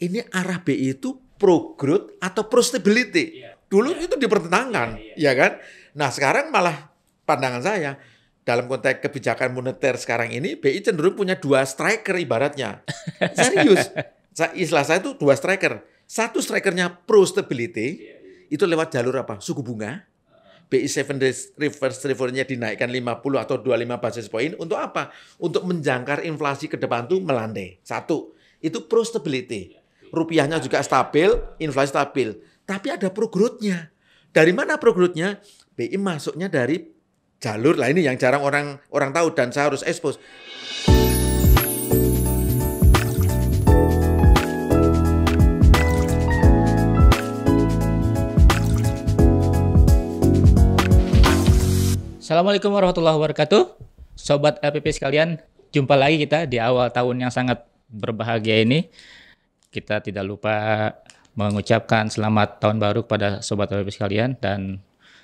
ini arah BI itu pro growth atau pro stability. Iya. Dulu iya. itu dipertentangkan, iya, ya kan? Nah, sekarang malah pandangan saya dalam konteks kebijakan moneter sekarang ini BI cenderung punya dua striker ibaratnya. Serius. Istilah saya itu dua striker. Satu strikernya pro stability itu lewat jalur apa? Suku bunga. BI 7 days reverse reverse-nya dinaikkan 50 atau 25 basis point untuk apa? Untuk menjangkar inflasi ke depan tuh melandai. Satu, itu pro stability rupiahnya juga stabil, inflasi stabil. Tapi ada pro Dari mana pro BI masuknya dari jalur lah ini yang jarang orang orang tahu dan saya harus expose. Assalamualaikum warahmatullahi wabarakatuh. Sobat LPP sekalian, jumpa lagi kita di awal tahun yang sangat berbahagia ini kita tidak lupa mengucapkan selamat tahun baru kepada sobat OBP sekalian dan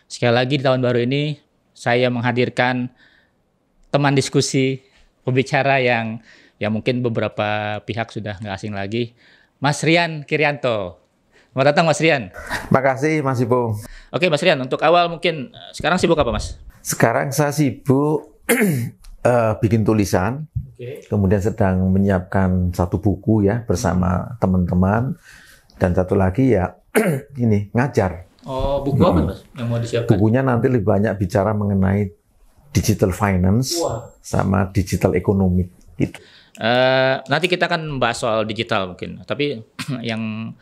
sekali lagi di tahun baru ini saya menghadirkan teman diskusi pembicara yang ya mungkin beberapa pihak sudah nggak asing lagi Mas Rian Kirianto. Selamat datang Mas Rian. Makasih Mas Ibu. Oke Mas Rian, untuk awal mungkin eh, sekarang sibuk apa Mas? Sekarang saya sibuk uh, bikin tulisan, okay. kemudian sedang menyiapkan satu buku ya bersama teman-teman dan satu lagi ya ini ngajar. Oh, buku hmm. apa mas yang mau disiapkan? Bukunya nanti lebih banyak bicara mengenai digital finance Wah. sama digital ekonomi. Gitu. Uh, nanti kita akan membahas soal digital mungkin, tapi yang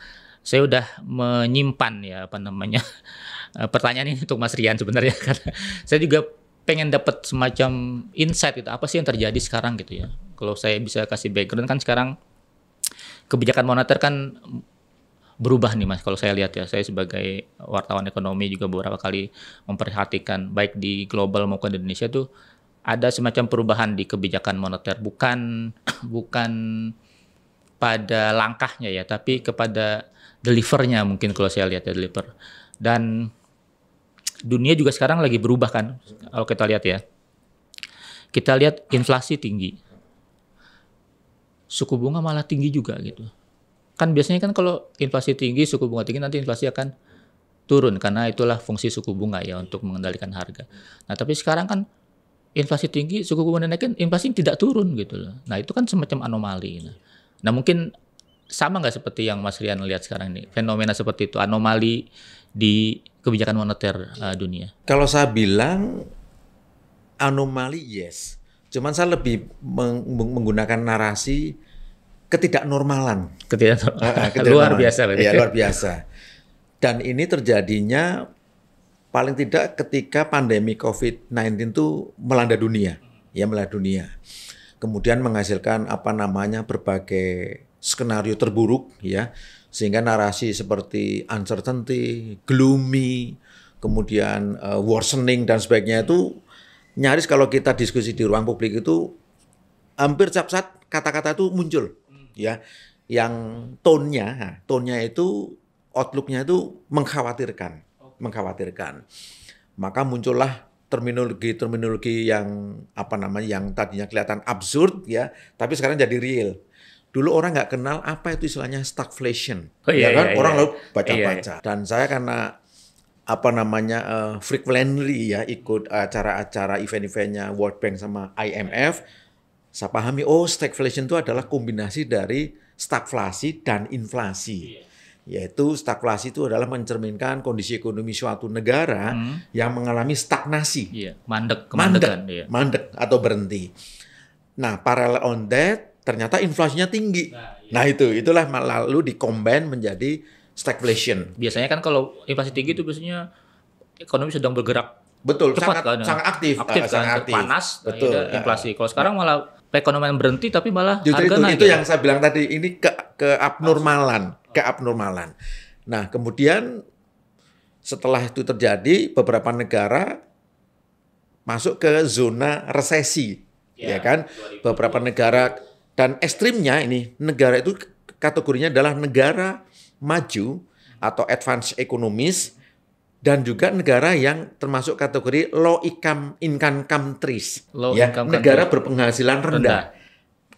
saya udah menyimpan ya apa namanya eh, pertanyaan ini untuk Mas Rian sebenarnya karena saya juga pengen dapat semacam insight itu apa sih yang terjadi sekarang gitu ya kalau saya bisa kasih background kan sekarang kebijakan moneter kan berubah nih mas kalau saya lihat ya saya sebagai wartawan ekonomi juga beberapa kali memperhatikan baik di global maupun di Indonesia tuh ada semacam perubahan di kebijakan moneter bukan bukan pada langkahnya ya tapi kepada delivernya mungkin kalau saya lihat ya deliver dan dunia juga sekarang lagi berubah kan kalau kita lihat ya. Kita lihat inflasi tinggi. Suku bunga malah tinggi juga gitu. Kan biasanya kan kalau inflasi tinggi, suku bunga tinggi nanti inflasi akan turun karena itulah fungsi suku bunga ya untuk mengendalikan harga. Nah, tapi sekarang kan inflasi tinggi, suku bunga naikin, inflasi tidak turun gitu loh. Nah, itu kan semacam anomali. Nah, nah mungkin sama nggak seperti yang Mas Rian lihat sekarang ini? Fenomena seperti itu, anomali di kebijakan moneter uh, dunia? Kalau saya bilang anomali yes, cuman saya lebih meng menggunakan narasi ketidaknormalan. Ketidaknormalan. Eh, eh, luar biasa. Iya, luar biasa. Dan ini terjadinya paling tidak ketika pandemi COVID-19 itu melanda dunia, ya melanda dunia. Kemudian menghasilkan apa namanya berbagai skenario terburuk ya sehingga narasi seperti uncertainty, gloomy, kemudian uh, worsening dan sebagainya itu nyaris kalau kita diskusi di ruang publik itu hampir cap saat kata-kata itu muncul ya yang tonnya tonnya itu outlooknya itu mengkhawatirkan mengkhawatirkan maka muncullah terminologi terminologi yang apa namanya yang tadinya kelihatan absurd ya tapi sekarang jadi real Dulu orang nggak kenal apa itu istilahnya stagflation. Oh, iya, ya kan? Iya, orang iya. lalu baca-baca. Iya, iya. Dan saya karena apa namanya uh, frequently ya ikut acara-acara event-eventnya World Bank sama IMF, saya pahami oh stagflation itu adalah kombinasi dari stagflasi dan inflasi. Iya. Yaitu stagflasi itu adalah mencerminkan kondisi ekonomi suatu negara hmm. yang mengalami stagnasi. Iya, mandek, mandek, iya. mandek atau berhenti. Nah, parallel on that ternyata inflasinya tinggi. Nah, iya. nah itu itulah lalu dikombin menjadi stagflation. Biasanya kan kalau inflasi tinggi itu biasanya ekonomi sedang bergerak betul cepat sangat, kan, ya. sangat aktif, aktif ah, kan, sangat aktif. panas, nah, betul. Nah, ya, ah. inflasi. Kalau sekarang malah perekonomian berhenti tapi malah Justru harga itu, naik. Itu ya? yang saya bilang tadi ini ke abnormalan, ke abnormalan. Nah kemudian setelah itu terjadi beberapa negara masuk ke zona resesi ya, ya kan beberapa negara dan ekstrimnya ini negara itu kategorinya adalah negara maju atau advance ekonomis dan juga negara yang termasuk kategori low income income countries low ya income negara country. berpenghasilan rendah. rendah.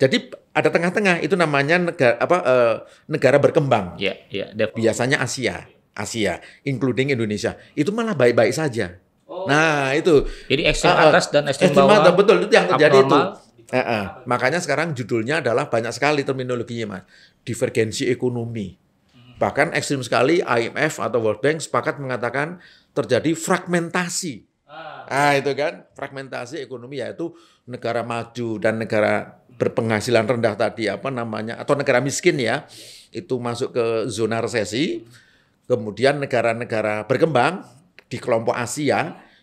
Jadi ada tengah-tengah itu namanya negara apa uh, negara berkembang. Ya, yeah, ya, Biasanya Asia, Asia including Indonesia. Itu malah baik-baik saja. Oh. Nah, itu. Jadi ekstrim uh, atas dan ekstrim, bawah. betul itu yang terjadi abnormal. itu Uh Makanya sekarang judulnya adalah banyak sekali terminologinya mas. Divergensi ekonomi. Hmm. Bahkan ekstrim sekali IMF atau World Bank sepakat mengatakan terjadi fragmentasi. Ah. ah itu kan fragmentasi ekonomi yaitu negara maju dan negara berpenghasilan rendah tadi apa namanya atau negara miskin ya itu masuk ke zona resesi. Kemudian negara-negara berkembang di kelompok Asia ya.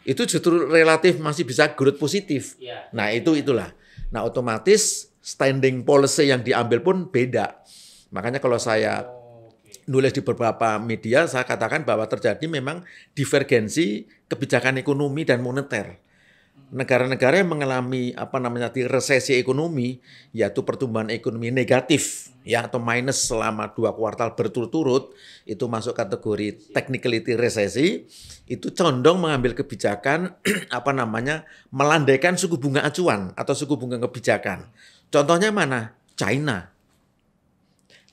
itu justru relatif masih bisa growth positif. Ya. Nah itu itulah Nah otomatis standing policy yang diambil pun beda. Makanya kalau saya oh, nulis di beberapa media saya katakan bahwa terjadi memang divergensi kebijakan ekonomi dan moneter. Hmm. Negara-negara yang mengalami apa namanya resesi ekonomi yaitu pertumbuhan ekonomi negatif ya atau minus selama dua kuartal berturut-turut itu masuk kategori technicality resesi itu condong mengambil kebijakan apa namanya melandaikan suku bunga acuan atau suku bunga kebijakan contohnya mana China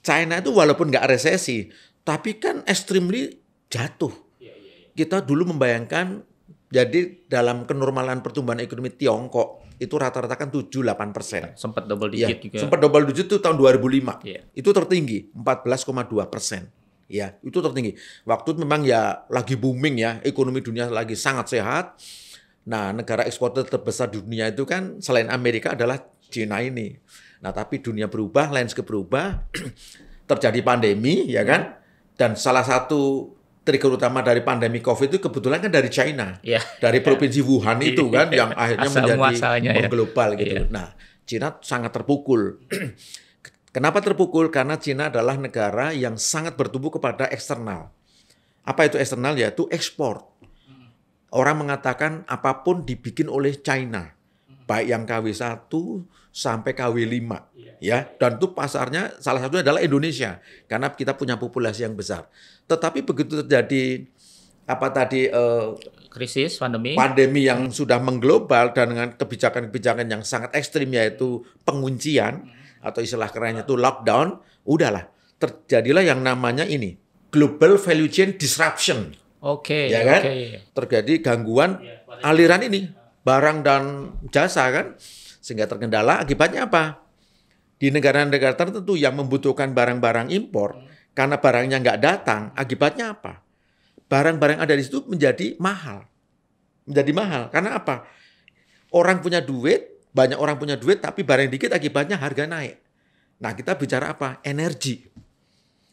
China itu walaupun nggak resesi tapi kan extremely jatuh iya, iya, iya. kita dulu membayangkan jadi dalam kenormalan pertumbuhan ekonomi Tiongkok itu rata-rata kan 7-8 persen. Iya, Sempat iya, double digit ya, juga. Sempat double digit itu tahun 2005. Ya. Itu tertinggi, 14,2 persen. Ya, itu tertinggi. Waktu itu memang ya lagi booming ya, ekonomi dunia lagi sangat sehat. Nah, negara eksporter terbesar dunia itu kan selain Amerika adalah China ini. Nah, tapi dunia berubah, landscape berubah, terjadi pandemi, ya kan? Iya. Dan salah satu trigger utama dari pandemi COVID itu kebetulan kan dari China, yeah. dari iya. provinsi yeah. Wuhan itu kan iya. yang akhirnya Asal menjadi ya. mengglobal ya. gitu. Yeah. Nah, China sangat terpukul. Kenapa terpukul? Karena China adalah negara yang sangat bertumbuh kepada eksternal. Apa itu eksternal? Yaitu ekspor. Orang mengatakan apapun dibikin oleh China, baik yang KW 1 sampai KW5 iya. ya dan itu pasarnya salah satunya adalah Indonesia karena kita punya populasi yang besar. Tetapi begitu terjadi apa tadi uh, krisis pandemi pandemi yang sudah mengglobal dan dengan kebijakan-kebijakan yang sangat ekstrim yaitu penguncian hmm. atau istilah kerennya itu lockdown, udahlah terjadilah yang namanya ini global value chain disruption. Oke. Okay, ya kan? Okay. Terjadi gangguan iya, aliran ini barang dan jasa kan sehingga terkendala. Akibatnya apa? Di negara-negara tertentu yang membutuhkan barang-barang impor, hmm. karena barangnya nggak datang, akibatnya apa? Barang-barang ada di situ menjadi mahal. Menjadi mahal. Karena apa? Orang punya duit, banyak orang punya duit, tapi barang dikit akibatnya harga naik. Nah kita bicara apa? Energi.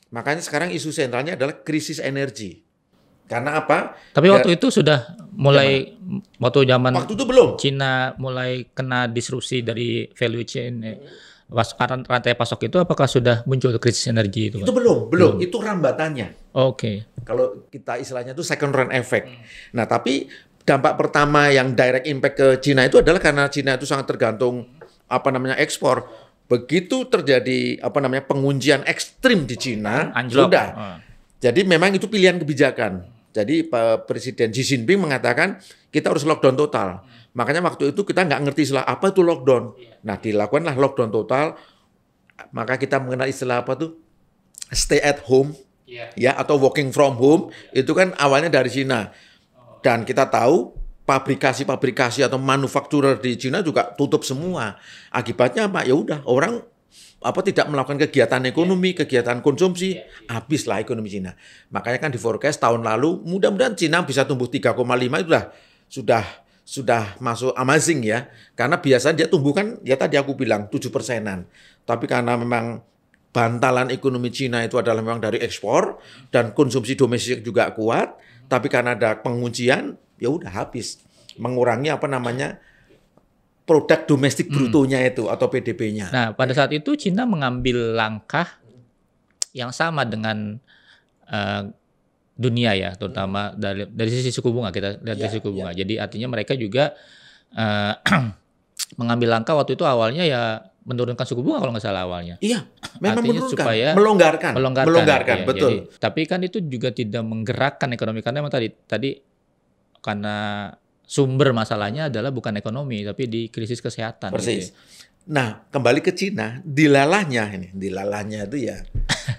Makanya sekarang isu sentralnya adalah krisis energi. Karena apa? Tapi waktu itu sudah mulai zaman. waktu zaman waktu itu belum. Cina mulai kena disrupsi dari value chain ya. rantai pasok itu apakah sudah muncul krisis energi itu? Itu belum, belum. belum. Itu rambatannya. Oke. Okay. Kalau kita istilahnya itu second run effect. Hmm. Nah, tapi dampak pertama yang direct impact ke Cina itu adalah karena Cina itu sangat tergantung apa namanya ekspor. Begitu terjadi apa namanya penguncian ekstrim di Cina, Anjlok. sudah. Hmm. Jadi memang itu pilihan kebijakan jadi Pak Presiden Xi Jinping mengatakan kita harus lockdown total. Hmm. Makanya waktu itu kita nggak ngerti istilah apa itu lockdown. Iya. Nah dilakukanlah lockdown total. Maka kita mengenal istilah apa tuh stay at home yeah. ya atau working from home yeah. itu kan awalnya dari Cina. Oh. Dan kita tahu pabrikasi-pabrikasi atau manufaktur di Cina juga tutup semua. Akibatnya apa? Ya udah orang apa tidak melakukan kegiatan iya. ekonomi, yeah. kegiatan konsumsi, yeah. Iya. habislah ekonomi Cina. Makanya kan di forecast tahun lalu mudah-mudahan Cina bisa tumbuh 3,5 itu sudah sudah sudah masuk amazing ya. Karena biasanya dia tumbuh kan ya tadi aku bilang 7 persenan. Tapi karena memang bantalan ekonomi Cina itu adalah memang dari ekspor dan konsumsi domestik juga kuat, tapi karena ada penguncian ya udah habis mengurangi apa namanya produk domestik hmm. brutonya hmm. itu atau PDB-nya. Nah, pada saat itu Cina mengambil langkah yang sama dengan uh, dunia ya, terutama hmm. dari dari sisi suku bunga kita lihat ya, dari suku ya. bunga. Ya. Jadi artinya mereka juga uh, mengambil langkah waktu itu awalnya ya menurunkan suku bunga kalau nggak salah awalnya. Iya, memang Artinya menurunkan, supaya melonggarkan, melonggarkan, melonggarkan ya, betul. Jadi, tapi kan itu juga tidak menggerakkan ekonomi karena memang tadi tadi karena sumber masalahnya adalah bukan ekonomi tapi di krisis kesehatan. Gitu Persis. Gitu Nah, kembali ke Cina, dilalahnya ini, dilalahnya itu ya.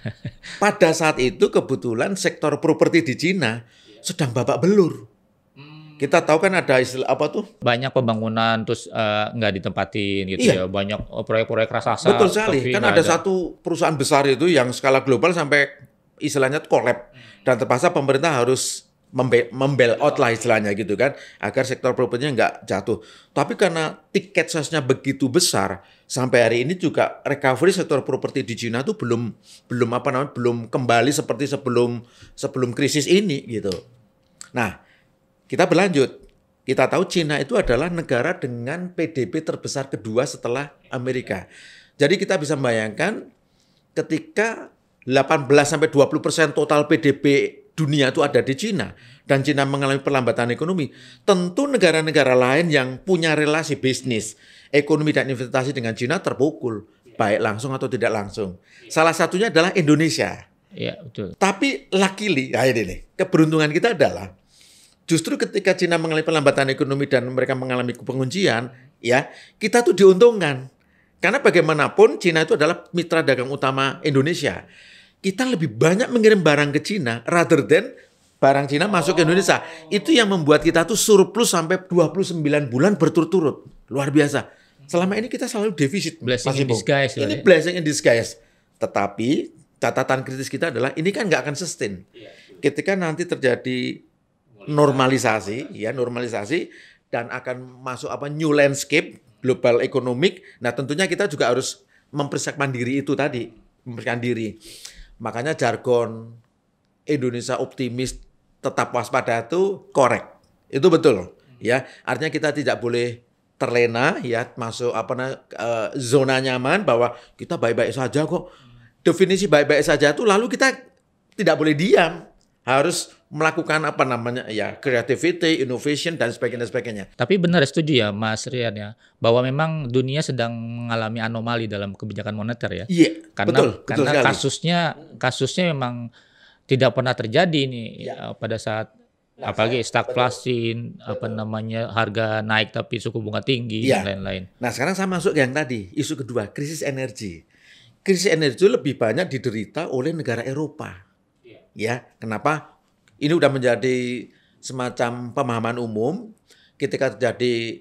Pada saat itu kebetulan sektor properti di Cina sedang babak belur. Hmm. Kita tahu kan ada istilah apa tuh? Banyak pembangunan terus uh, nggak ditempatin gitu iya. ya, banyak eh, proyek-proyek raksasa. Betul sekali. Kan ada, ada satu perusahaan besar itu yang skala global sampai istilahnya kolab hmm. dan terpaksa pemerintah harus membel, membel out lah istilahnya gitu kan agar sektor propertinya nggak jatuh. Tapi karena tiket size begitu besar sampai hari ini juga recovery sektor properti di Cina tuh belum belum apa namanya belum kembali seperti sebelum sebelum krisis ini gitu. Nah, kita berlanjut. Kita tahu Cina itu adalah negara dengan PDB terbesar kedua setelah Amerika. Jadi kita bisa bayangkan ketika 18 sampai 20% total PDB dunia itu ada di Cina dan Cina mengalami perlambatan ekonomi, tentu negara-negara lain yang punya relasi bisnis, ekonomi dan investasi dengan Cina terpukul, baik langsung atau tidak langsung. Salah satunya adalah Indonesia. Iya, betul. Tapi luckily, nah ini nih, keberuntungan kita adalah justru ketika Cina mengalami perlambatan ekonomi dan mereka mengalami penguncian, ya, kita tuh diuntungkan. Karena bagaimanapun Cina itu adalah mitra dagang utama Indonesia kita lebih banyak mengirim barang ke Cina rather than barang Cina masuk ke Indonesia. Itu yang membuat kita tuh surplus sampai 29 bulan berturut-turut. Luar biasa. Selama ini kita selalu defisit. Blessing Mas in disguise. Ini ya. blessing in disguise. Tetapi catatan kritis kita adalah ini kan nggak akan sustain. Iya. Ketika nanti terjadi normalisasi, ya normalisasi dan akan masuk apa new landscape global ekonomik. Nah tentunya kita juga harus mempersiapkan diri itu tadi, mempersiapkan diri. Makanya jargon Indonesia optimis tetap waspada itu korek. Itu betul. Ya, artinya kita tidak boleh terlena ya masuk apa na, e, eh, zona nyaman bahwa kita baik-baik saja kok. Definisi baik-baik saja itu lalu kita tidak boleh diam. Harus melakukan apa namanya ya creativity, innovation dan sebagainya sebagainya. Tapi benar setuju ya Mas Rian ya bahwa memang dunia sedang mengalami anomali dalam kebijakan moneter ya. Iya. Karena betul, betul karena sekali. kasusnya kasusnya memang tidak pernah terjadi nih ya. Eh, pada saat nah, apalagi stagflasi apa namanya harga naik tapi suku bunga tinggi yeah. dan lain-lain. Nah, sekarang saya masuk yang tadi, isu kedua, krisis energi. Krisis energi lebih banyak diderita oleh negara Eropa. Iya. ya kenapa? Ini sudah menjadi semacam pemahaman umum ketika terjadi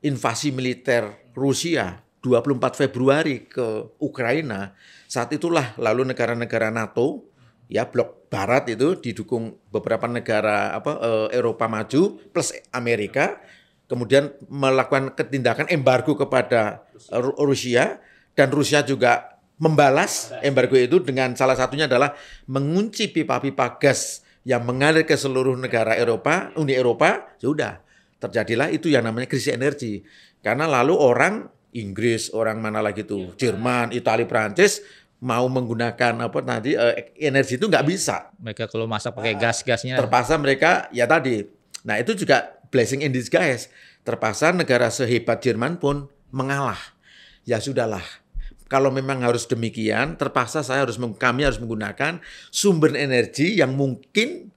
invasi militer Rusia 24 Februari ke Ukraina. Saat itulah lalu negara-negara NATO ya blok barat itu didukung beberapa negara apa eh, Eropa maju plus Amerika kemudian melakukan ketindakan embargo kepada Rusia dan Rusia juga membalas embargo itu dengan salah satunya adalah mengunci pipa-pipa gas yang mengalir ke seluruh negara Eropa, Uni Eropa, sudah terjadilah itu yang namanya krisis energi. Karena lalu orang Inggris, orang mana lagi tuh, iya. Jerman, Italia, Prancis mau menggunakan apa nanti uh, eh, energi itu nggak bisa. Mereka kalau masak pakai nah, gas-gasnya. Terpaksa mereka ya tadi. Nah itu juga blessing in disguise. Terpaksa negara sehebat Jerman pun mengalah. Ya sudahlah kalau memang harus demikian, terpaksa saya harus kami harus menggunakan sumber energi yang mungkin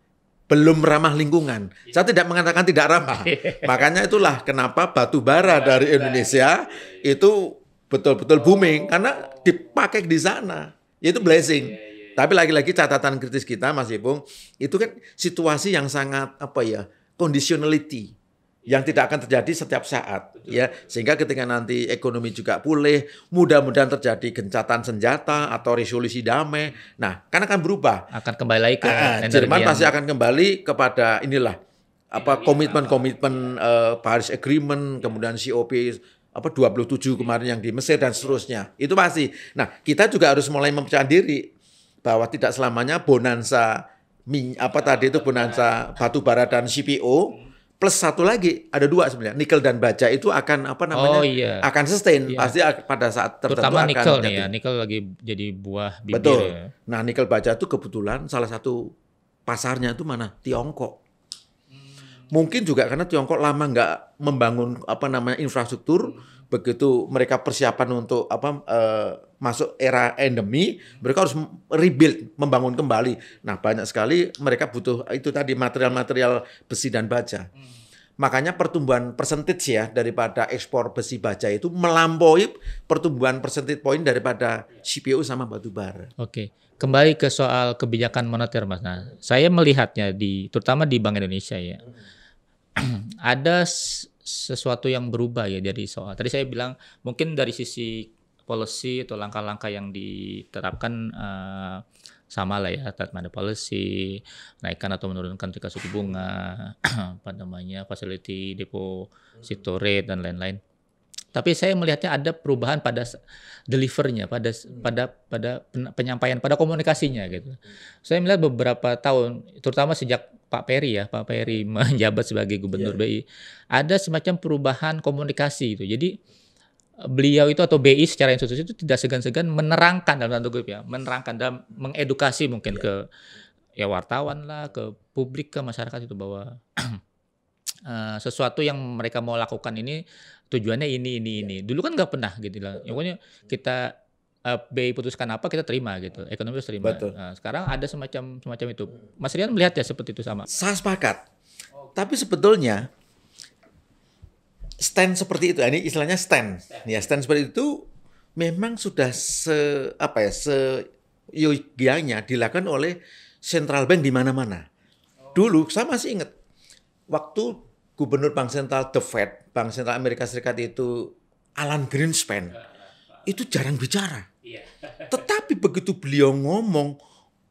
belum ramah lingkungan. Iya. Saya tidak mengatakan tidak ramah. Iya. Makanya itulah kenapa batu bara dari Indonesia iya, itu betul-betul booming karena dipakai di sana. Itu blessing. Tapi lagi-lagi catatan kritis kita Mas Ibung, itu kan situasi yang sangat apa ya, conditionality yang tidak akan terjadi setiap saat ya sehingga ketika nanti ekonomi juga pulih mudah-mudahan terjadi gencatan senjata atau resolusi damai nah karena akan berubah akan kembali lagi ke ah, ah Jerman pasti akan kembali kepada inilah apa komitmen-komitmen uh, Paris Agreement kemudian COP apa 27 kemarin yang di Mesir dan seterusnya itu pasti nah kita juga harus mulai mempercayai diri bahwa tidak selamanya bonanza apa tadi itu bonanza batu bara dan CPO plus satu lagi ada dua sebenarnya nikel dan baja itu akan apa oh, namanya oh, iya. akan sustain iya. pasti pada saat tertentu Terutama akan nikel nih ya nikel lagi jadi buah bibir betul ya. nah nikel baja itu kebetulan salah satu pasarnya itu mana Tiongkok Mungkin juga karena Tiongkok lama nggak membangun apa namanya infrastruktur. Begitu mereka persiapan untuk apa uh, masuk era endemi, mereka harus rebuild, membangun kembali. Nah banyak sekali mereka butuh itu tadi material-material besi dan baja. Makanya pertumbuhan persentase ya daripada ekspor besi baja itu melampaui pertumbuhan persentase poin daripada CPO sama batu bara. Oke, kembali ke soal kebijakan moneter Mas. Nah, saya melihatnya di terutama di Bank Indonesia ya. ada sesuatu yang berubah ya dari soal. Tadi saya bilang mungkin dari sisi policy atau langkah-langkah yang diterapkan uh, sama lah ya terhadap policy naikkan atau menurunkan tingkat suku bunga apa namanya facility deposito hmm. rate dan lain-lain tapi saya melihatnya ada perubahan pada delivernya pada pada pada penyampaian pada komunikasinya gitu. Saya melihat beberapa tahun terutama sejak Pak Peri ya, Pak Peri menjabat sebagai Gubernur yeah. BI, ada semacam perubahan komunikasi itu. Jadi beliau itu atau BI secara institusi itu tidak segan-segan menerangkan dalam tanda kutip ya, menerangkan dan mengedukasi mungkin yeah. ke ya wartawan lah, ke publik, ke masyarakat itu bahwa Eh, sesuatu yang mereka mau lakukan ini tujuannya ini ini iya. ini. Dulu kan nggak pernah gitu lah. Pokoknya kita uh, eh, BI putuskan apa kita terima gitu. Ekonomi harus terima. Betul. Nah, sekarang ada semacam semacam itu. Mas Rian melihat ya seperti itu sama. Saya sepakat. Tapi sebetulnya stand seperti itu, ini istilahnya stand. stand. Ya, stand seperti itu memang sudah se apa ya, se yogyanya dilakukan oleh central bank di mana-mana. Oh. Dulu sama masih ingat waktu gubernur bank sentral The Fed, bank sentral Amerika Serikat itu Alan Greenspan, ya, ya, itu jarang bicara. Iya. Tetapi begitu beliau ngomong,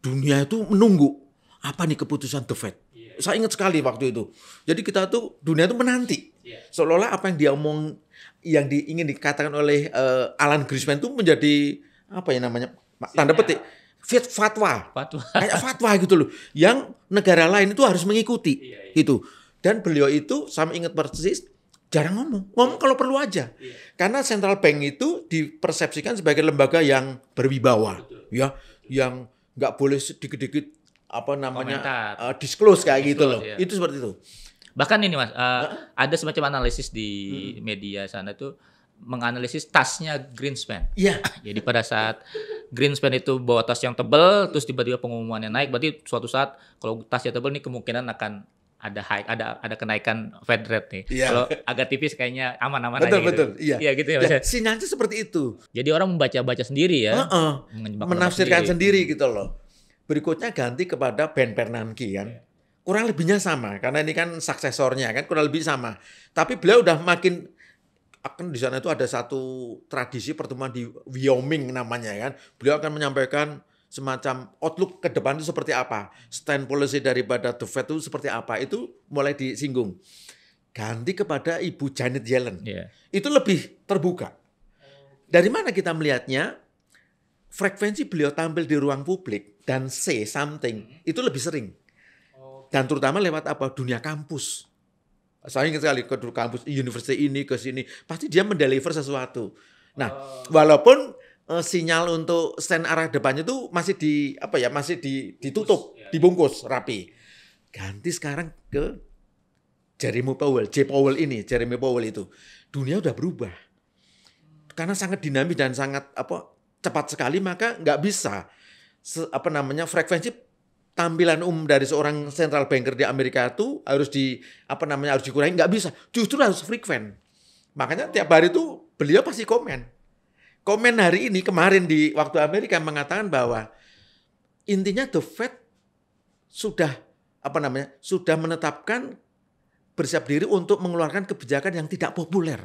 dunia itu menunggu apa nih keputusan The Fed. Iya. Saya ingat sekali waktu itu. Jadi kita tuh dunia itu menanti. Iya. Seolah-olah apa yang dia omong, yang di, ingin dikatakan oleh uh, Alan Greenspan itu menjadi apa ya namanya tanda petik fit fatwa, fatwa. kayak fatwa gitu loh yang negara lain itu harus mengikuti iya, iya. itu dan beliau itu, sama ingat persis, jarang ngomong. Ngomong kalau perlu aja. Iya. Karena central bank itu dipersepsikan sebagai lembaga yang berwibawa, Betul. ya, yang nggak boleh sedikit-sedikit apa namanya uh, disclose kayak gitu disclose, gitu loh. Iya. Itu seperti itu. Bahkan ini Mas, uh, ada semacam analisis di hmm. media sana itu menganalisis tasnya Greenspan. Iya. Jadi pada saat Greenspan itu bawa tas yang tebel, terus tiba-tiba pengumumannya naik, berarti suatu saat kalau tasnya tebel ini kemungkinan akan ada high, ada ada kenaikan Fed rate nih. Yeah. Kalau agak tipis kayaknya aman-aman aja. Betul gitu. betul. Iya. Iya gitu ya. ya sinyalnya seperti itu. Jadi orang membaca-baca sendiri ya. Uh -uh. Menafsirkan sendiri. sendiri hmm. gitu loh. Berikutnya ganti kepada Ben Bernanke kan. Iya. Kurang lebihnya sama karena ini kan suksesornya kan kurang lebih sama. Tapi beliau udah makin akan di sana itu ada satu tradisi pertemuan di Wyoming namanya kan. Beliau akan menyampaikan semacam outlook ke depan itu seperti apa, stand policy daripada The Fed itu seperti apa, itu mulai disinggung. Ganti kepada Ibu Janet Yellen. Yeah. Itu lebih terbuka. Dari mana kita melihatnya? Frekuensi beliau tampil di ruang publik dan say something itu lebih sering. Dan terutama lewat apa? Dunia kampus. Saya ingat sekali ke kampus universitas ini ke sini, pasti dia mendeliver sesuatu. Nah, oh. walaupun uh, sinyal untuk stand arah depannya itu masih di apa ya masih di, ditutup ya. dibungkus rapi ganti sekarang ke Jeremy Powell J Powell ini Jeremy Powell itu dunia udah berubah karena sangat dinamis dan sangat apa cepat sekali maka nggak bisa se, apa namanya frekuensi tampilan umum dari seorang central banker di Amerika itu harus di apa namanya harus dikurangi nggak bisa justru harus frekuen makanya tiap hari itu beliau pasti komen komen hari ini kemarin di waktu Amerika mengatakan bahwa intinya the Fed sudah apa namanya sudah menetapkan bersiap diri untuk mengeluarkan kebijakan yang tidak populer.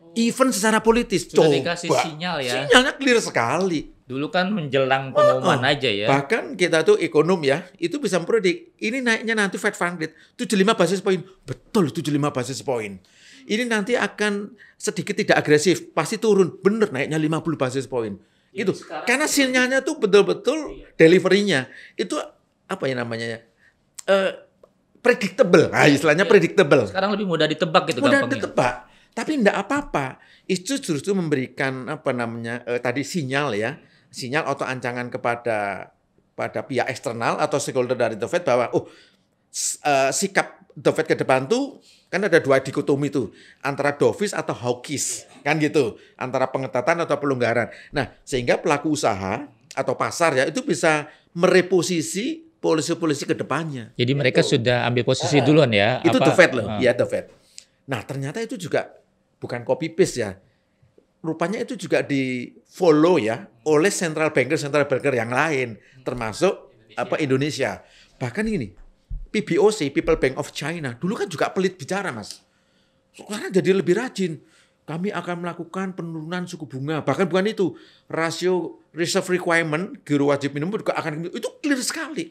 Oh. Even secara politis sudah coba. dikasih sinyal ya. Sinyalnya clear sekali. Dulu kan menjelang pengumuman oh, aja ya. Bahkan kita tuh ekonom ya, itu bisa mempredik ini naiknya nanti Fed Fund Rate 75 basis point. Betul 75 basis point ini nanti akan sedikit tidak agresif, pasti turun. Bener naiknya 50 basis point. Ya, itu karena sinyalnya tuh betul-betul iya. deliverynya itu apa ya namanya ya? Uh, predictable. Nah, iya, istilahnya iya. predictable. Sekarang lebih mudah ditebak gitu Mudah gampangnya. ditebak. Tapi enggak apa-apa. Itu justru memberikan apa namanya? Uh, tadi sinyal ya. Sinyal atau ancangan kepada pada pihak eksternal atau stakeholder dari The Fed bahwa oh uh, sikap The Fed ke depan tuh kan ada dua dikotomi tuh antara dovish atau hawkish kan gitu antara pengetatan atau pelonggaran. Nah sehingga pelaku usaha atau pasar ya itu bisa mereposisi polisi-polisi ke depannya. Jadi mereka itu. sudah ambil posisi uh, duluan ya. Itu apa, the Fed loh, uh. ya the Fed. Nah ternyata itu juga bukan copy paste ya. Rupanya itu juga di follow ya oleh central banker central banker yang lain termasuk Indonesia. apa Indonesia. Bahkan ini PBOC, People Bank of China, dulu kan juga pelit bicara mas. Sekarang jadi lebih rajin. Kami akan melakukan penurunan suku bunga. Bahkan bukan itu, rasio reserve requirement, giro wajib minimum juga akan gitu. itu clear sekali.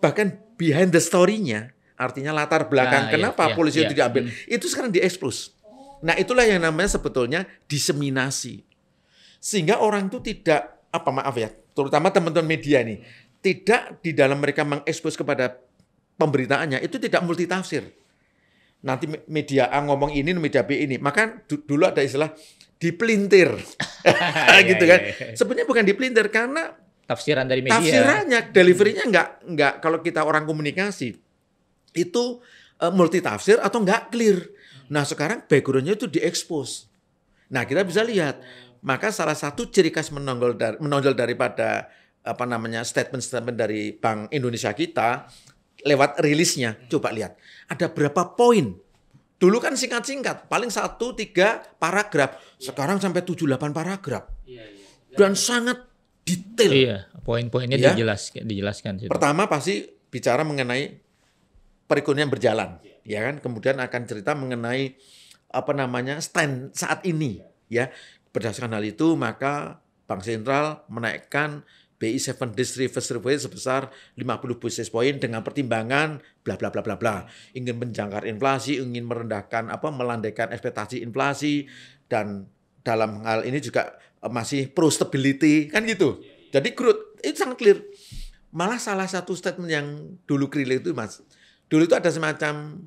Bahkan behind the story-nya, artinya latar belakang nah, kenapa iya, polisi iya. itu diambil. Hmm. Itu sekarang diekspos. Nah itulah yang namanya sebetulnya diseminasi. Sehingga orang itu tidak, apa maaf ya, terutama teman-teman media nih, tidak di dalam mereka mengekspos kepada pemberitaannya itu tidak multitafsir. Nanti media A ngomong ini, media B ini. Maka dulu ada istilah dipelintir. Iya, iya, gitu iya, kan. Sebenarnya bukan dipelintir karena tafsiran dari media. Tafsirannya, deliverynya nggak nggak kalau kita orang komunikasi itu uh, multitafsir atau nggak clear. Nah sekarang backgroundnya itu diekspos. Nah kita bisa lihat. Maka salah satu ciri khas menonjol, dari, menonjol daripada apa namanya statement-statement dari Bank Indonesia kita lewat rilisnya. Hmm. Coba lihat, ada berapa poin. Dulu kan singkat-singkat, paling satu tiga paragraf. Iya. Sekarang sampai tujuh delapan paragraf. Iya, iya. Dan sangat detail. Iya, poin-poinnya ya. dijelas, dijelaskan. Pertama pasti bicara mengenai perekonomian berjalan, ya kan. Kemudian akan cerita mengenai apa namanya stand saat ini, ya. Berdasarkan hal itu maka Bank Sentral menaikkan BI 7 Days Reverse Repo sebesar 50 basis point dengan pertimbangan bla bla bla bla bla. Ingin menjangkar inflasi, ingin merendahkan apa melandaikan ekspektasi inflasi dan dalam hal ini juga e, masih pro stability kan gitu. Jadi growth itu sangat clear. Malah salah satu statement yang dulu clear itu Mas. Dulu itu ada semacam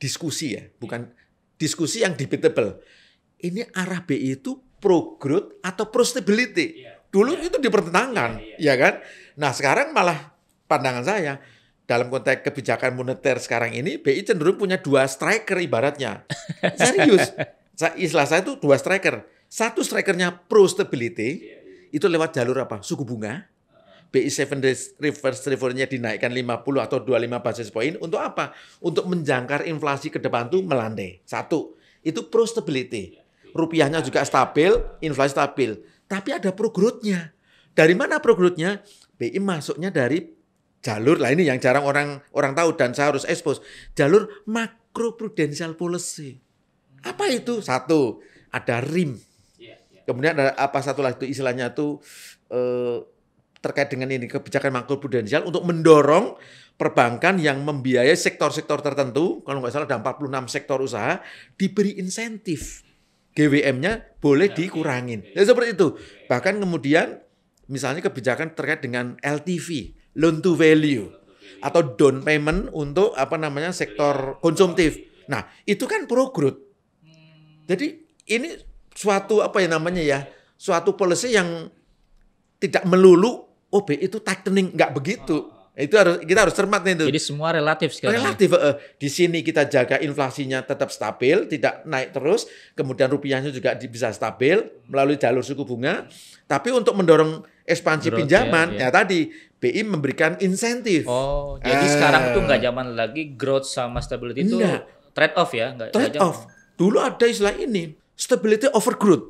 diskusi ya, bukan diskusi yang debatable. Ini arah BI itu pro growth atau pro stability. Yeah. Dulu ya. itu dipertentangkan, ya, ya. ya kan? Nah, sekarang malah pandangan saya dalam konteks kebijakan moneter sekarang ini BI cenderung punya dua striker ibaratnya. Serius. Saya Istilah saya itu dua striker. Satu strikernya pro stability iya, iya. itu lewat jalur apa? Suku bunga. Ah. BI 7 days reverse reverse-nya dinaikkan 50 atau 25 basis point untuk apa? Untuk menjangkar inflasi ke depan tuh melandai. Satu, itu pro stability. Iya, Rupiahnya juga stabil, inflasi stabil tapi ada pro Dari mana pro growth-nya? BI masuknya dari jalur lah ini yang jarang orang orang tahu dan saya harus expose. Jalur makro prudensial policy. Apa itu? Satu, ada RIM. Iya, iya. Kemudian ada apa satu lagi itu istilahnya itu eh, terkait dengan ini kebijakan makro prudensial untuk mendorong perbankan yang membiayai sektor-sektor tertentu, kalau nggak salah ada 46 sektor usaha diberi insentif GWM-nya boleh ya, dikurangin. Ya, seperti itu. Bahkan kemudian misalnya kebijakan terkait dengan LTV, loan to value atau down payment untuk apa namanya sektor ya. konsumtif. Nah, itu kan pro growth. Hmm. Jadi ini suatu apa ya namanya ya, suatu policy yang tidak melulu oh itu tightening nggak begitu. Oh, oh, itu harus kita harus cermat nih itu. Jadi semua relatif sekali. Relatif. Uh, Di sini kita jaga inflasinya tetap stabil, tidak naik terus. Kemudian rupiahnya juga bisa stabil melalui jalur suku bunga. Tapi untuk mendorong ekspansi Growth, pinjaman, ya, ya. ya tadi BI memberikan insentif. Oh, jadi uh, sekarang tuh nggak zaman lagi growth sama stability itu trade off ya, trade off. Dulu ada istilah ini, stability over growth.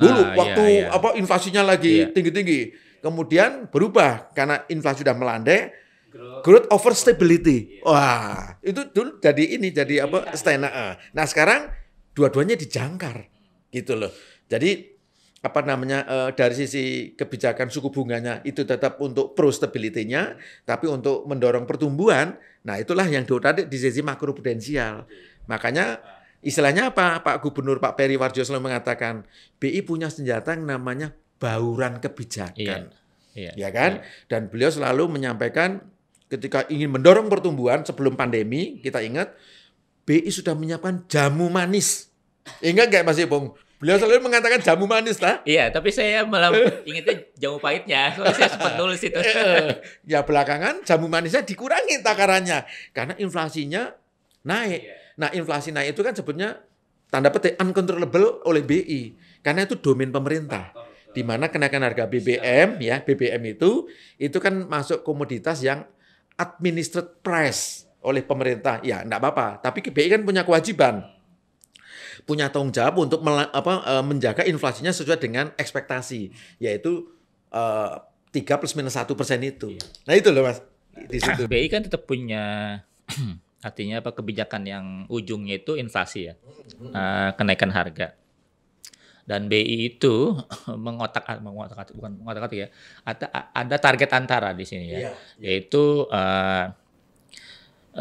Dulu nah, waktu iya, iya. apa inflasinya lagi iya. tinggi-tinggi. Iya kemudian berubah karena inflasi sudah melandai, growth over stability. Iya. Wah, itu dulu jadi ini jadi apa stena ah. Nah, sekarang dua-duanya dijangkar gitu loh. Jadi apa namanya eh, dari sisi kebijakan suku bunganya itu tetap untuk pro stability-nya tapi untuk mendorong pertumbuhan. Nah, itulah yang tadi di sisi makro Makanya istilahnya apa? Pak Gubernur Pak Peri Warjo selalu mengatakan BI punya senjata yang namanya bauran kebijakan. Iya, iya. Ya kan? Iya. Dan beliau selalu menyampaikan ketika ingin mendorong pertumbuhan sebelum pandemi, kita ingat BI sudah menyiapkan jamu manis. Ingat nggak Mas Ipung? Beliau selalu mengatakan jamu manis lah. Iya, tapi saya malah ingatnya jamu pahitnya. Soalnya saya sempat nulis itu. Ya, ya belakangan jamu manisnya dikurangi takarannya karena inflasinya naik. Iya. Nah, inflasi naik itu kan sebetulnya tanda petik uncontrollable oleh BI karena itu domain pemerintah di mana kenaikan harga BBM ya BBM itu itu kan masuk komoditas yang administered price oleh pemerintah ya enggak apa-apa tapi KPI kan punya kewajiban punya tanggung jawab untuk apa, e, menjaga inflasinya sesuai dengan ekspektasi yaitu e, tiga uh, plus minus satu persen itu iya. nah itu loh mas di situ BI kan tetap punya artinya apa kebijakan yang ujungnya itu inflasi ya uh, kenaikan harga dan BI itu mengotak mengotak bukan mengotak ya ada ada target antara di sini ya, ya, ya. yaitu uh,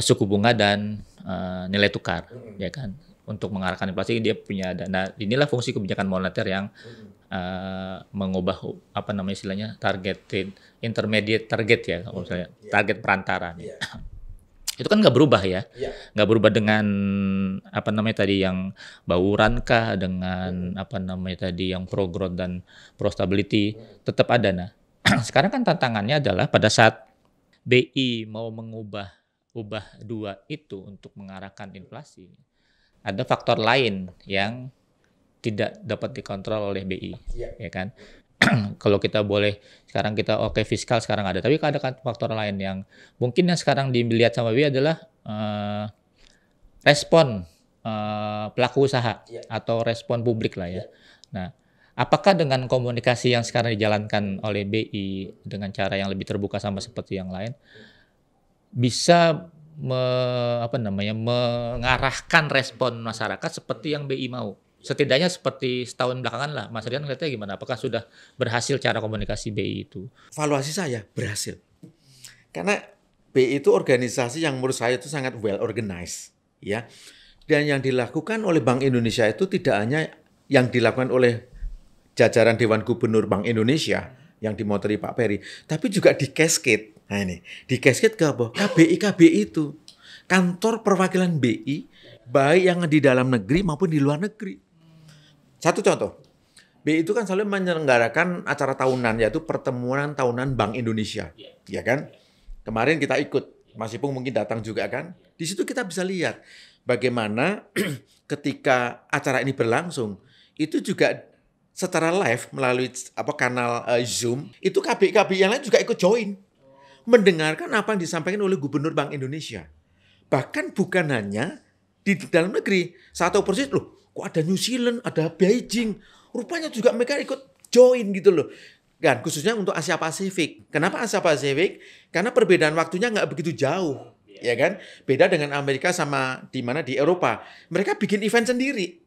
suku bunga dan uh, nilai tukar mm -hmm. ya kan untuk mengarahkan inflasi dia punya dana inilah fungsi kebijakan moneter yang mm -hmm. uh, mengubah apa namanya istilahnya targeted intermediate target ya kalau misalnya yeah. target perantara yeah. Iya. itu kan nggak berubah ya iya. nggak ya. berubah dengan apa namanya tadi yang bauran kah dengan hmm. apa namanya tadi yang pro growth dan pro stability hmm. tetap ada nah sekarang kan tantangannya adalah pada saat BI mau mengubah ubah dua itu untuk mengarahkan inflasi ada faktor lain yang tidak dapat dikontrol oleh BI ya, ya kan kalau kita boleh sekarang kita oke okay, fiskal sekarang ada tapi ada kan faktor lain yang mungkin yang sekarang dilihat sama BI adalah uh, respon uh, pelaku usaha yeah. atau respon publik lah ya. Yeah. Nah, apakah dengan komunikasi yang sekarang dijalankan oleh BI dengan cara yang lebih terbuka sama seperti yang lain bisa me, apa namanya mengarahkan respon masyarakat seperti yang BI mau? setidaknya seperti setahun belakangan lah Mas Rian ngeliatnya gimana apakah sudah berhasil cara komunikasi BI itu valuasi saya berhasil karena BI itu organisasi yang menurut saya itu sangat well organized ya dan yang dilakukan oleh Bank Indonesia itu tidak hanya yang dilakukan oleh jajaran Dewan Gubernur Bank Indonesia yang dimotori Pak Peri tapi juga di cascade nah ini di cascade ke apa KBI KBI itu kantor perwakilan BI baik yang di dalam negeri maupun di luar negeri satu contoh, BI itu kan selalu menyelenggarakan acara tahunan yaitu pertemuan tahunan Bank Indonesia, ya, ya kan? Kemarin kita ikut, masih pun mungkin datang juga kan? Di situ kita bisa lihat bagaimana ketika acara ini berlangsung itu juga secara live melalui apa kanal uh, Zoom itu KBI-KBI yang lain juga ikut join mendengarkan apa yang disampaikan oleh Gubernur Bank Indonesia. Bahkan bukan hanya di dalam negeri, satu persis loh kok ada New Zealand, ada Beijing. Rupanya juga mereka ikut join gitu loh. Kan khususnya untuk Asia Pasifik. Kenapa Asia Pasifik? Karena perbedaan waktunya nggak begitu jauh. Ya kan? Beda dengan Amerika sama di mana di Eropa. Mereka bikin event sendiri.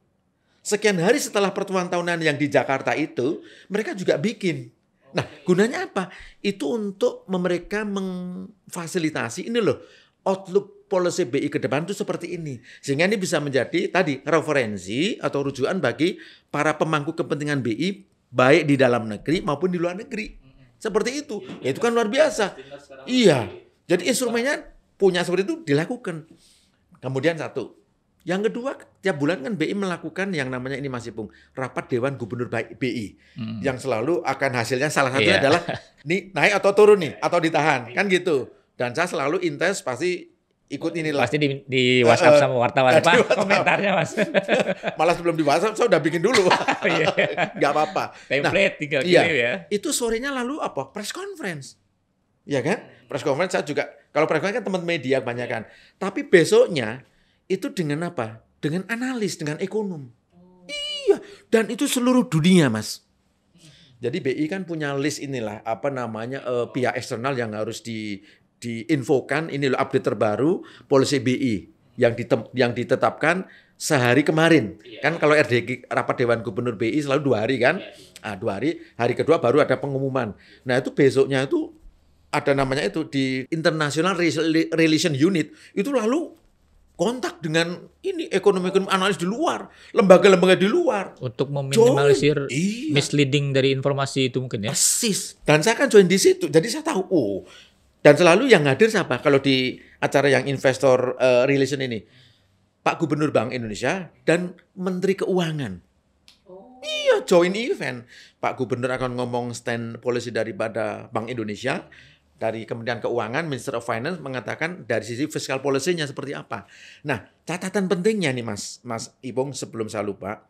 Sekian hari setelah pertemuan tahunan yang di Jakarta itu, mereka juga bikin. Nah, gunanya apa? Itu untuk mereka memfasilitasi ini loh, outlook policy BI ke depan itu seperti ini. Sehingga ini bisa menjadi tadi referensi atau rujukan bagi para pemangku kepentingan BI baik di dalam negeri maupun di luar negeri. Seperti itu. Iya, ya, itu kan luar biasa. Iya. Jadi instrumennya punya seperti itu dilakukan. Kemudian satu. Yang kedua, tiap bulan kan BI melakukan yang namanya ini masih Pung, rapat Dewan Gubernur BI. Hmm. Yang selalu akan hasilnya salah satu yeah. adalah nih naik atau turun nih iya. atau ditahan, iya. kan gitu. Dan saya selalu intens pasti ikut inilah. Pasti di, di eh, WhatsApp eh, sama wartawan, Pak. Komentarnya, Mas. Malah sebelum di WhatsApp saya udah bikin dulu. Oh, iya. Gak apa-apa. Template nah, tinggal iya, ya. Itu sorenya lalu apa? Press conference. Iya kan? Press conference saya juga kalau press conference kan teman media kebanyakan. Yeah. Tapi besoknya itu dengan apa? Dengan analis, dengan ekonom. Oh. Iya, dan itu seluruh dunia, Mas. Jadi BI kan punya list inilah apa namanya uh, pihak eksternal yang harus di diinfokan ini loh update terbaru polisi BI yang ditem, yang ditetapkan sehari kemarin iya. kan kalau RDG rapat Dewan Gubernur BI selalu dua hari kan iya. ah, dua hari hari kedua baru ada pengumuman nah itu besoknya itu ada namanya itu di International Relation Unit itu lalu kontak dengan ini ekonomi ekonomi analis di luar lembaga-lembaga di luar untuk meminimalisir iya. misleading dari informasi itu mungkin ya persis dan saya kan join di situ jadi saya tahu oh dan selalu yang hadir siapa? Kalau di acara yang investor uh, relation ini, Pak Gubernur Bank Indonesia dan Menteri Keuangan. Oh. Iya, join event. Pak Gubernur akan ngomong stand policy daripada Bank Indonesia, dari Kementerian Keuangan, Minister of Finance mengatakan dari sisi fiscal policy-nya seperti apa. Nah, catatan pentingnya nih Mas, Mas Ibong sebelum saya lupa,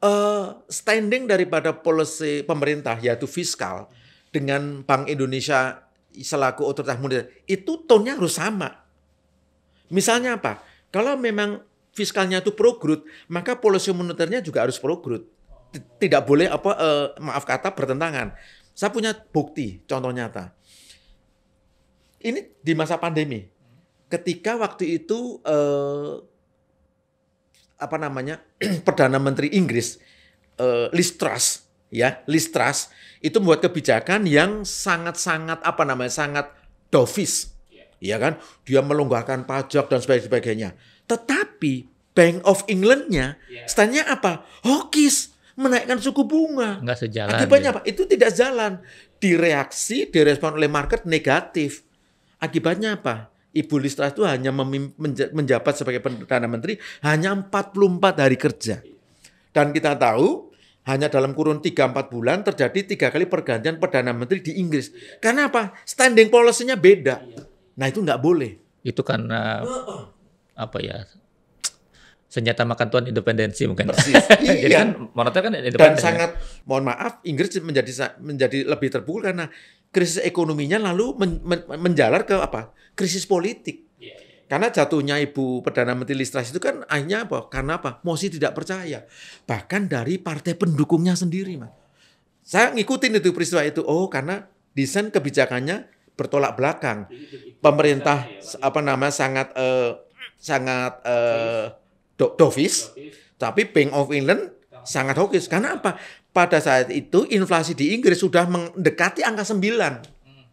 uh, standing daripada policy pemerintah yaitu fiskal dengan Bank Indonesia selaku otoritas moneter itu tonnya harus sama. Misalnya apa? Kalau memang fiskalnya itu pro growth, maka polisi moneternya juga harus pro growth. Tidak boleh apa eh, maaf kata bertentangan. Saya punya bukti contoh nyata. Ini di masa pandemi. Ketika waktu itu eh, apa namanya? Perdana Menteri Inggris eh, Liz Truss ya Listras itu membuat kebijakan yang sangat-sangat apa namanya sangat dovis ya kan dia melonggarkan pajak dan sebagainya tetapi Bank of England-nya yeah. standnya apa hokis menaikkan suku bunga nggak sejalan akibatnya apa itu tidak jalan direaksi direspon oleh market negatif akibatnya apa Ibu Listras itu hanya menjabat sebagai Perdana Menteri hanya 44 hari kerja. Dan kita tahu hanya dalam kurun 3-4 bulan terjadi tiga kali pergantian Perdana Menteri di Inggris. Karena apa? Standing policy-nya beda. Nah itu nggak boleh. Itu karena apa ya? Senjata makan tuan independensi mungkin. Persis. iya. kan moneter kan independen. Dan sangat ya? mohon maaf Inggris menjadi menjadi lebih terpukul karena krisis ekonominya lalu men, men, menjalar ke apa? Krisis politik. Karena jatuhnya Ibu Perdana Menteri Listras itu kan akhirnya apa? Karena apa? Mosi tidak percaya. Bahkan dari partai pendukungnya sendiri, Mas. Saya ngikutin itu peristiwa itu. Oh, karena desain kebijakannya bertolak belakang. Pemerintah ya, apa nama sangat eh, sangat eh, dovis, tapi Bank of England sangat hokis. Karena apa? Pada saat itu inflasi di Inggris sudah mendekati angka 9. Hmm.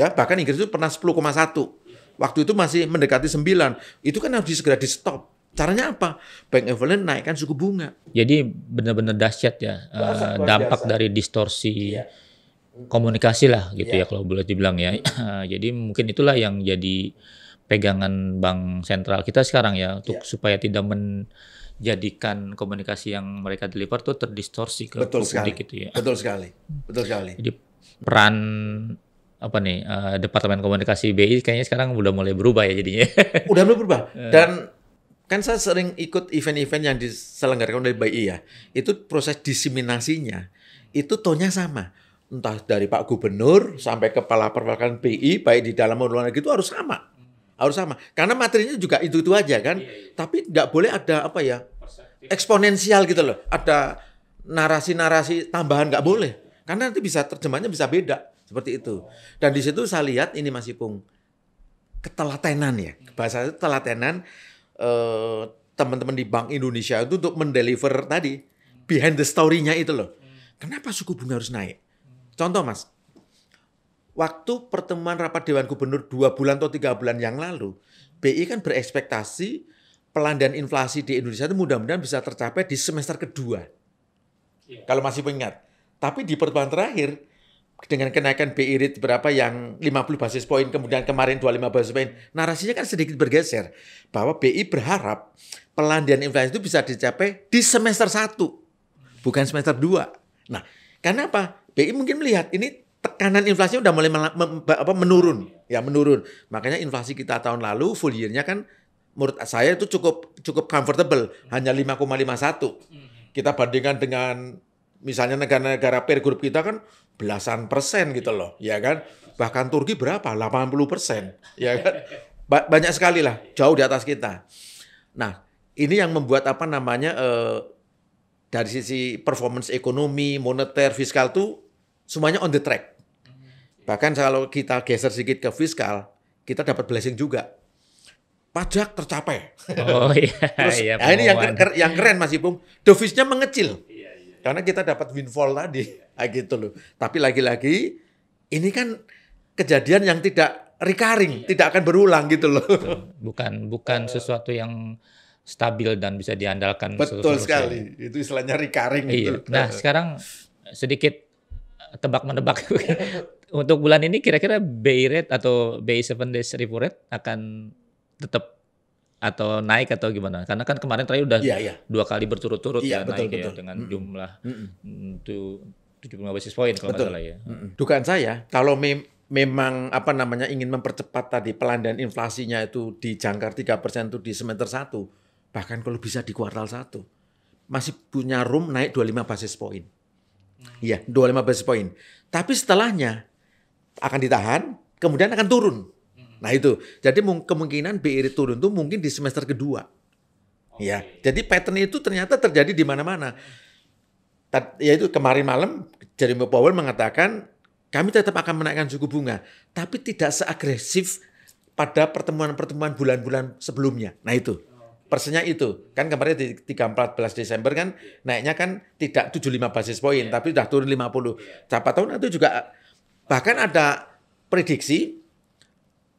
Ya, bahkan Inggris itu pernah 10,1. Waktu itu masih mendekati 9. Itu kan harus segera di stop. Caranya apa? Bank Evelyn naikkan suku bunga. Jadi benar-benar dahsyat ya eh, dampak dari distorsi. Iya. komunikasi lah gitu iya. ya kalau boleh dibilang ya. Jadi mungkin itulah yang jadi pegangan bank sentral kita sekarang ya untuk iya. supaya tidak menjadikan komunikasi yang mereka deliver tuh terdistorsi ke Betul publik sekali. gitu ya. Betul sekali. Betul sekali. Jadi peran apa nih uh, departemen komunikasi BI kayaknya sekarang udah mulai berubah ya jadinya. udah mulai berubah. Eh. Dan kan saya sering ikut event-event yang diselenggarakan oleh BI ya. Itu proses diseminasinya itu tonya sama. Entah dari Pak Gubernur sampai kepala perwakilan BI baik di dalam maupun luar negeri itu harus sama. Harus sama. Karena materinya juga itu-itu aja kan. Iya, iya. Tapi nggak boleh ada apa ya? eksponensial gitu loh. Ada narasi-narasi tambahan nggak boleh. Karena nanti bisa terjemahnya bisa beda. Seperti itu. Dan di situ saya lihat ini masih pun ketelatenan ya. Bahasa itu telatenan teman eh, teman-teman di Bank Indonesia itu untuk mendeliver tadi behind the story-nya itu loh. Kenapa suku bunga harus naik? Contoh Mas, waktu pertemuan rapat Dewan Gubernur dua bulan atau tiga bulan yang lalu, BI kan berekspektasi pelandaian inflasi di Indonesia itu mudah-mudahan bisa tercapai di semester kedua. Yeah. Kalau masih ingat. Tapi di pertemuan terakhir, dengan kenaikan BI e rate berapa yang 50 basis poin kemudian kemarin 25 basis poin narasinya kan sedikit bergeser bahwa BI e berharap pelandian inflasi itu bisa dicapai di semester 1 bukan semester 2. Nah, karena apa? BI e mungkin melihat ini tekanan inflasi udah mulai menurun ya menurun. Makanya inflasi kita tahun lalu full year-nya kan menurut saya itu cukup cukup comfortable hanya 5,51. Kita bandingkan dengan misalnya negara-negara peer group kita kan belasan persen gitu loh, ya kan? Bahkan Turki berapa? 80 persen, ya kan? Ba banyak sekali lah, jauh di atas kita. Nah, ini yang membuat apa namanya eh, dari sisi performance ekonomi, moneter, fiskal tuh semuanya on the track. Bahkan kalau kita geser sedikit ke fiskal, kita dapat blessing juga. Pajak tercapai. Oh iya. Terus, iya, nah ini yang, keren, yang keren Mas Ipung, devisnya mengecil. Karena kita dapat windfall tadi, ah, gitu loh. Tapi lagi-lagi ini kan kejadian yang tidak recurring, tidak akan berulang gitu loh. Bukan bukan eh. sesuatu yang stabil dan bisa diandalkan. Betul sekali. Itu istilahnya recurring iya. itu. Nah, eh. sekarang sedikit tebak-menebak untuk bulan ini kira-kira BI rate atau BI 7 days repo rate akan tetap atau naik atau gimana? Karena kan kemarin terakhir udah yeah, yeah. dua kali berturut-turut yeah, ya betul, naik ya betul. ya dengan mm -hmm. jumlah itu mm -hmm. basis point kalau nggak salah ya. Mm -hmm. Dugaan saya kalau mem memang apa namanya ingin mempercepat tadi pelandaian inflasinya itu di jangkar persen itu di semester satu bahkan kalau bisa di kuartal satu masih punya room naik 25 basis point. Hmm. Iya, hmm. 25 basis point. Tapi setelahnya akan ditahan, kemudian akan turun Nah itu, jadi kemungkinan BI turun tuh mungkin di semester kedua. Okay. Ya, jadi pattern itu ternyata terjadi di mana-mana. Ya itu kemarin malam Jeremy Powell mengatakan kami tetap akan menaikkan suku bunga, tapi tidak seagresif pada pertemuan-pertemuan bulan-bulan sebelumnya. Nah itu, persennya itu. Kan kemarin di 3 14 Desember kan naiknya kan tidak 75 basis poin, yeah. tapi sudah turun 50. Siapa tahu nanti juga bahkan ada prediksi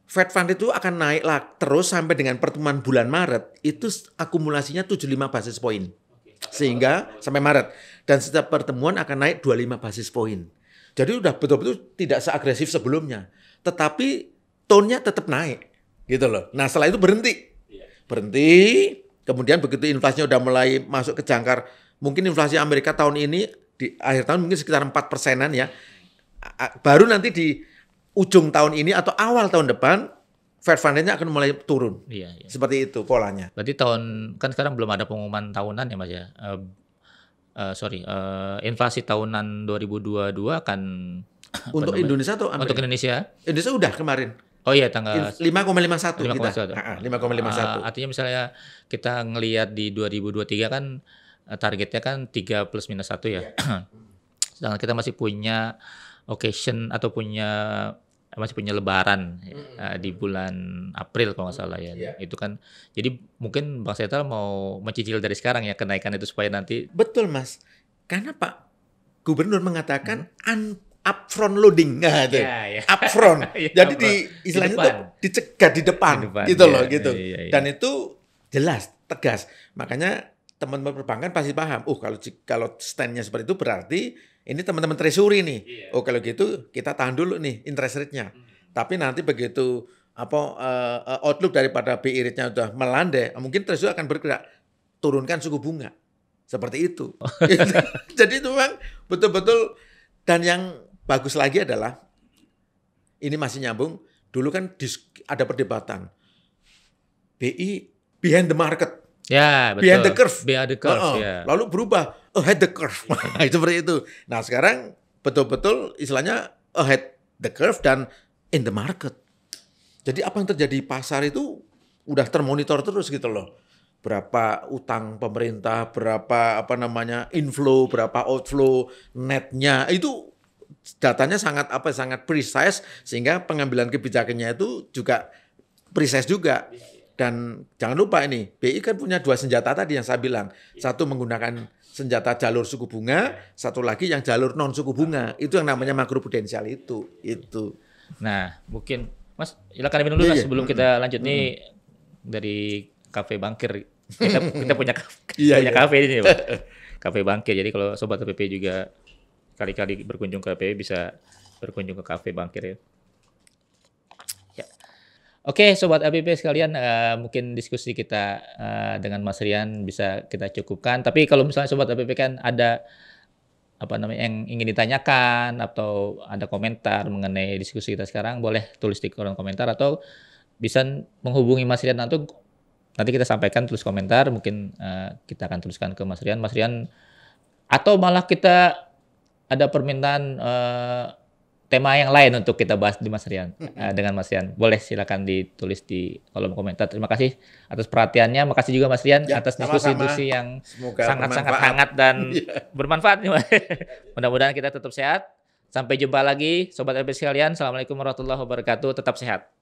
Fed Fund itu akan naik lah terus sampai dengan pertemuan bulan Maret itu akumulasinya 75 basis poin. Sehingga sampai Maret dan setiap pertemuan akan naik 25 basis poin. Jadi udah betul-betul tidak seagresif sebelumnya. Tetapi tonnya tetap naik gitu loh. Nah, setelah itu berhenti. Iya. Berhenti, kemudian begitu inflasinya udah mulai masuk ke jangkar mungkin inflasi Amerika tahun ini di akhir tahun mungkin sekitar empat persenan ya. Baru nanti di ujung tahun ini atau awal tahun depan Fed Fund nya akan mulai turun. Iya, iya. Seperti itu polanya. Berarti tahun kan sekarang belum ada pengumuman tahunan ya Mas ya. Uh, uh, sorry, uh, inflasi tahunan 2022 akan untuk Indonesia atau Amerika? Untuk Indonesia? Indonesia udah kemarin. Oh iya tanggal 5,51 kita. 5,51. Uh, ah, artinya misalnya kita ngelihat di 2023 kan targetnya kan 3 plus minus 1 ya. Yeah. Iya. Sedangkan kita masih punya occasion atau punya masih punya Lebaran mm hmm. di bulan April kalau nggak salah ya. Yeah. Itu kan jadi mungkin Bang Setel mau mencicil dari sekarang ya kenaikan itu supaya nanti. Betul mas, karena Pak Gubernur mengatakan hmm. un upfront loading nah ada yeah, yeah. upfront yeah, jadi di istilahnya itu dicegat di depan, di depan gitu yeah, loh iya, gitu yeah, yeah, yeah. dan itu jelas tegas makanya teman-teman perbankan pasti paham uh kalau kalau standnya seperti itu berarti ini teman-teman Treasury nih. Yeah. Oh kalau gitu kita tahan dulu nih interest rate-nya. Mm. Tapi nanti begitu apa uh, outlook daripada BI rate-nya sudah melandai, mungkin Treasury akan bergerak turunkan suku bunga. Seperti itu. Jadi itu memang betul-betul dan yang bagus lagi adalah ini masih nyambung. Dulu kan ada perdebatan. BI behind the market. Ya, betul. Behind the curve. Behind the curve, uh -uh. Yeah. Lalu berubah ahead the curve. Nah, seperti itu. Nah sekarang betul-betul istilahnya ahead the curve dan in the market. Jadi apa yang terjadi di pasar itu udah termonitor terus gitu loh. Berapa utang pemerintah, berapa apa namanya inflow, berapa outflow, netnya itu datanya sangat apa sangat precise sehingga pengambilan kebijakannya itu juga precise juga. Iya, iya. Dan jangan lupa ini, BI kan punya dua senjata tadi yang saya bilang. Iya. Satu menggunakan senjata jalur suku bunga, satu lagi yang jalur non suku bunga. Itu yang namanya makro prudensial itu. Itu. Nah, mungkin Mas, silakan minum dulu iya, mas, sebelum iya. kita lanjut mm. nih dari kafe bangkir. Kita, kita punya kafe, iya, punya iya. kafe kafe ini, Pak. Kafe bangkir. Jadi kalau sobat pp juga kali-kali berkunjung ke pp bisa berkunjung ke kafe bangkir ya. Oke, sobat APP sekalian, uh, mungkin diskusi kita uh, dengan Mas Rian bisa kita cukupkan. Tapi kalau misalnya sobat APP kan ada apa namanya yang ingin ditanyakan atau ada komentar mengenai diskusi kita sekarang, boleh tulis di kolom komentar atau bisa menghubungi Mas Rian nanti nanti kita sampaikan tulis komentar mungkin uh, kita akan tuliskan ke Mas Rian Mas Rian atau malah kita ada permintaan uh, tema yang lain untuk kita bahas di Mas Rian uh, dengan Mas Rian. Boleh silakan ditulis di kolom komentar. Terima kasih atas perhatiannya. Makasih juga Mas Rian ya, atas diskusi-diskusi yang sangat-sangat hangat dan ya. bermanfaat. Mudah-mudahan kita tetap sehat. Sampai jumpa lagi sobat LP Kalian Assalamualaikum warahmatullahi wabarakatuh. Tetap sehat.